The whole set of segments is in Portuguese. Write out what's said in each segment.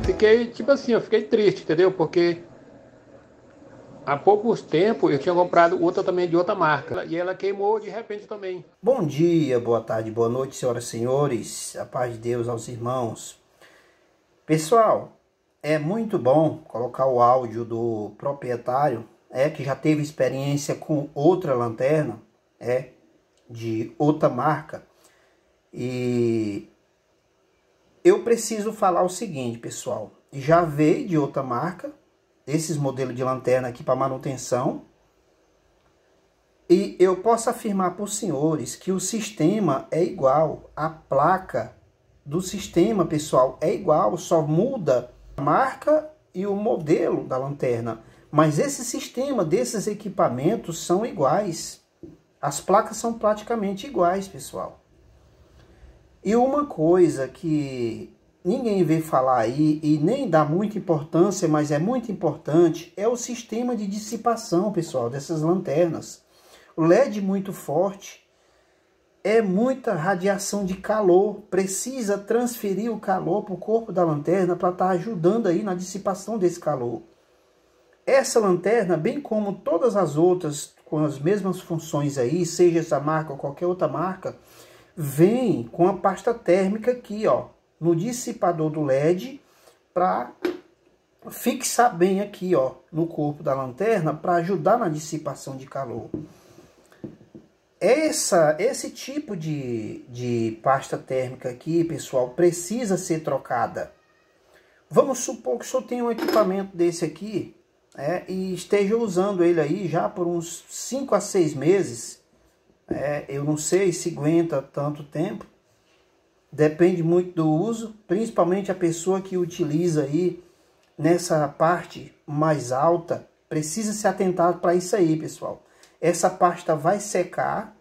fiquei, tipo assim, eu fiquei triste, entendeu? Porque há poucos tempos eu tinha comprado outra também de outra marca e ela queimou de repente também. Bom dia, boa tarde, boa noite, senhoras e senhores. A paz de Deus aos irmãos. Pessoal, é muito bom colocar o áudio do proprietário, é que já teve experiência com outra lanterna, é de outra marca. E eu preciso falar o seguinte, pessoal. Já veio de outra marca, esses modelos de lanterna aqui para manutenção. E eu posso afirmar para os senhores que o sistema é igual, a placa do sistema, pessoal, é igual, só muda a marca e o modelo da lanterna. Mas esse sistema desses equipamentos são iguais. As placas são praticamente iguais, pessoal. E uma coisa que ninguém vem falar aí e nem dá muita importância, mas é muito importante, é o sistema de dissipação, pessoal, dessas lanternas. O LED muito forte é muita radiação de calor, precisa transferir o calor para o corpo da lanterna para estar tá ajudando aí na dissipação desse calor. Essa lanterna, bem como todas as outras com as mesmas funções aí, seja essa marca ou qualquer outra marca, vem com a pasta térmica aqui, ó, no dissipador do LED, para fixar bem aqui, ó, no corpo da lanterna, para ajudar na dissipação de calor. Essa, esse tipo de, de pasta térmica aqui, pessoal, precisa ser trocada. Vamos supor que só tenha um equipamento desse aqui, é, e esteja usando ele aí já por uns 5 a 6 meses, é, eu não sei se aguenta tanto tempo. Depende muito do uso, principalmente a pessoa que utiliza aí nessa parte mais alta, precisa se atentar para isso aí, pessoal. Essa pasta vai secar,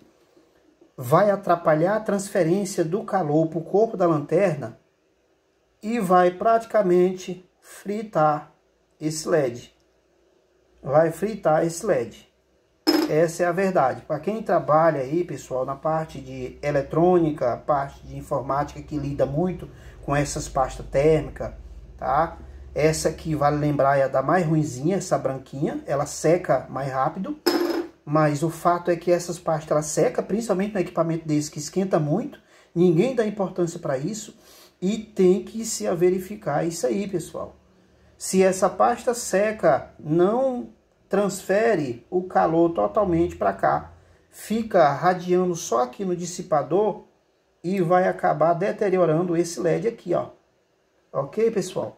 vai atrapalhar a transferência do calor para o corpo da lanterna e vai praticamente fritar esse LED. Vai fritar esse LED. Essa é a verdade. Para quem trabalha aí, pessoal, na parte de eletrônica, parte de informática que lida muito com essas pastas térmicas, tá? Essa aqui, vale lembrar, é a da mais ruimzinha, essa branquinha. Ela seca mais rápido. Mas o fato é que essas pastas, ela seca, principalmente no equipamento desse que esquenta muito. Ninguém dá importância para isso. E tem que se verificar isso aí, pessoal. Se essa pasta seca não transfere o calor totalmente para cá, fica radiando só aqui no dissipador e vai acabar deteriorando esse LED aqui, ó. Ok, pessoal?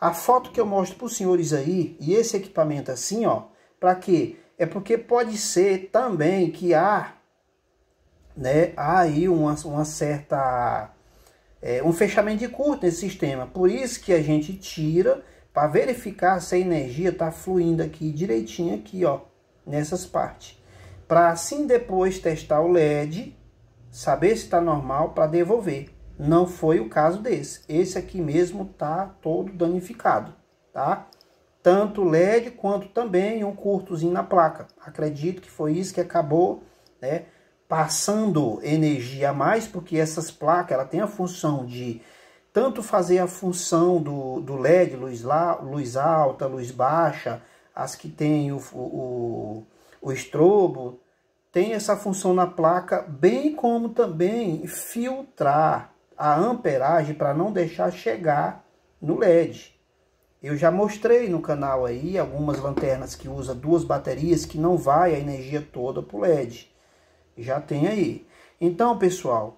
A foto que eu mostro para os senhores aí, e esse equipamento assim, ó, para quê? É porque pode ser também que há, né, há aí uma, uma certa, é, um fechamento de curto nesse sistema. Por isso que a gente tira para verificar se a energia está fluindo aqui direitinho aqui, ó, nessas partes. Para assim depois testar o LED, saber se está normal para devolver. Não foi o caso desse. Esse aqui mesmo está todo danificado, tá? Tanto LED quanto também um curtozinho na placa. Acredito que foi isso que acabou, né? Passando energia a mais, porque essas placas ela tem a função de tanto fazer a função do, do LED, luz, lá luz alta, luz baixa, as que tem o, o, o estrobo, tem essa função na placa, bem como também filtrar a amperagem para não deixar chegar no LED. Eu já mostrei no canal aí algumas lanternas que usa duas baterias que não vai a energia toda para o LED. Já tem aí. Então, pessoal,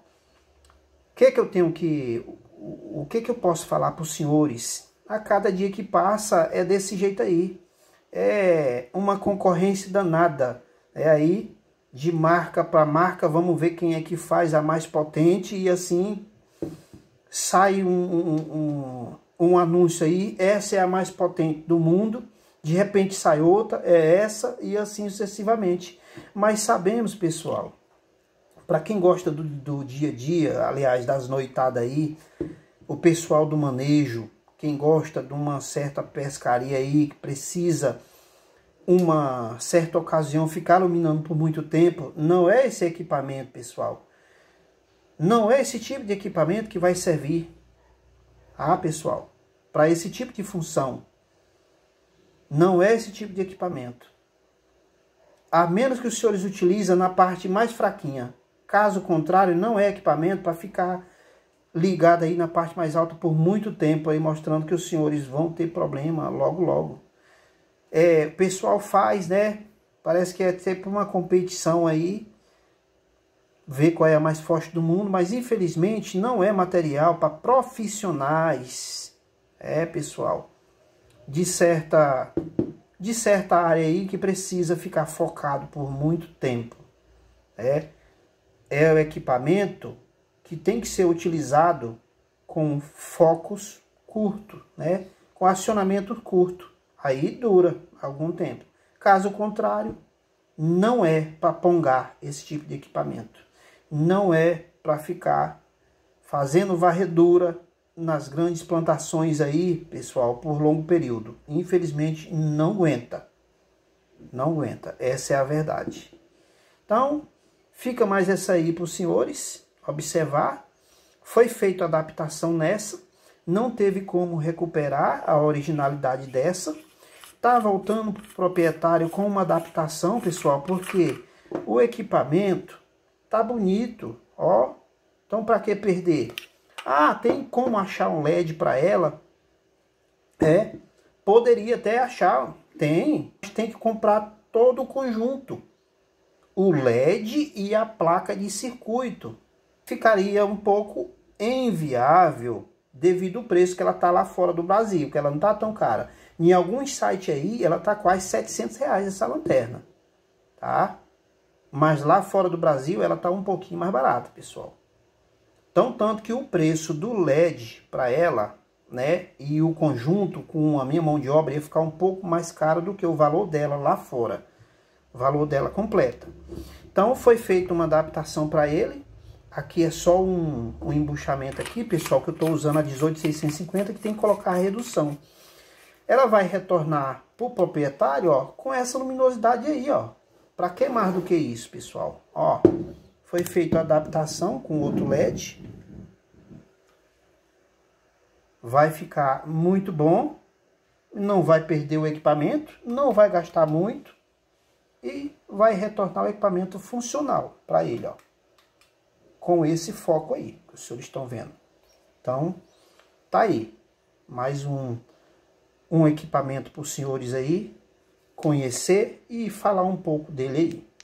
o que, que eu tenho que o que, que eu posso falar para os senhores? A cada dia que passa é desse jeito aí. É uma concorrência danada. É aí, de marca para marca, vamos ver quem é que faz a mais potente e assim sai um, um, um, um anúncio aí. Essa é a mais potente do mundo. De repente sai outra, é essa e assim sucessivamente. Mas sabemos, pessoal, para quem gosta do, do dia a dia, aliás, das noitadas aí, o pessoal do manejo, quem gosta de uma certa pescaria aí, que precisa uma certa ocasião ficar iluminando por muito tempo, não é esse equipamento, pessoal. Não é esse tipo de equipamento que vai servir, ah, pessoal, para esse tipo de função. Não é esse tipo de equipamento. A menos que os senhores utilizem na parte mais fraquinha. Caso contrário, não é equipamento para ficar ligado aí na parte mais alta por muito tempo, aí mostrando que os senhores vão ter problema logo, logo. É, o pessoal faz, né? Parece que é sempre uma competição aí, ver qual é a mais forte do mundo, mas infelizmente não é material para profissionais. É, pessoal, de certa de certa área aí que precisa ficar focado por muito tempo. É é o equipamento que tem que ser utilizado com focos curto, né? com acionamento curto. Aí dura algum tempo. Caso contrário, não é para pongar esse tipo de equipamento. Não é para ficar fazendo varredura nas grandes plantações aí, pessoal, por longo período. Infelizmente, não aguenta. Não aguenta. Essa é a verdade. Então, Fica mais essa aí para os senhores observar. Foi feita adaptação nessa, não teve como recuperar a originalidade dessa. Está voltando para o proprietário com uma adaptação, pessoal, porque o equipamento tá bonito, ó. Então para que perder? Ah, tem como achar um LED para ela? É, poderia até achar, tem. Tem que comprar todo o conjunto o LED e a placa de circuito. Ficaria um pouco inviável devido ao preço que ela está lá fora do Brasil, que ela não está tão cara. Em alguns sites aí, ela está quase 700 reais essa lanterna, tá? Mas lá fora do Brasil, ela está um pouquinho mais barata, pessoal. Tão tanto que o preço do LED para ela, né, e o conjunto com a minha mão de obra ia ficar um pouco mais caro do que o valor dela lá fora valor dela completa. Então foi feita uma adaptação para ele. Aqui é só um, um embuchamento aqui, pessoal, que eu estou usando a 18650 que tem que colocar a redução. Ela vai retornar para o proprietário, ó, com essa luminosidade aí, ó. Para que mais do que isso, pessoal? Ó, foi feita a adaptação com outro LED. Vai ficar muito bom. Não vai perder o equipamento, não vai gastar muito e vai retornar o equipamento funcional para ele, ó, com esse foco aí que os senhores estão vendo. Então, tá aí, mais um, um equipamento para os senhores aí conhecer e falar um pouco dele aí.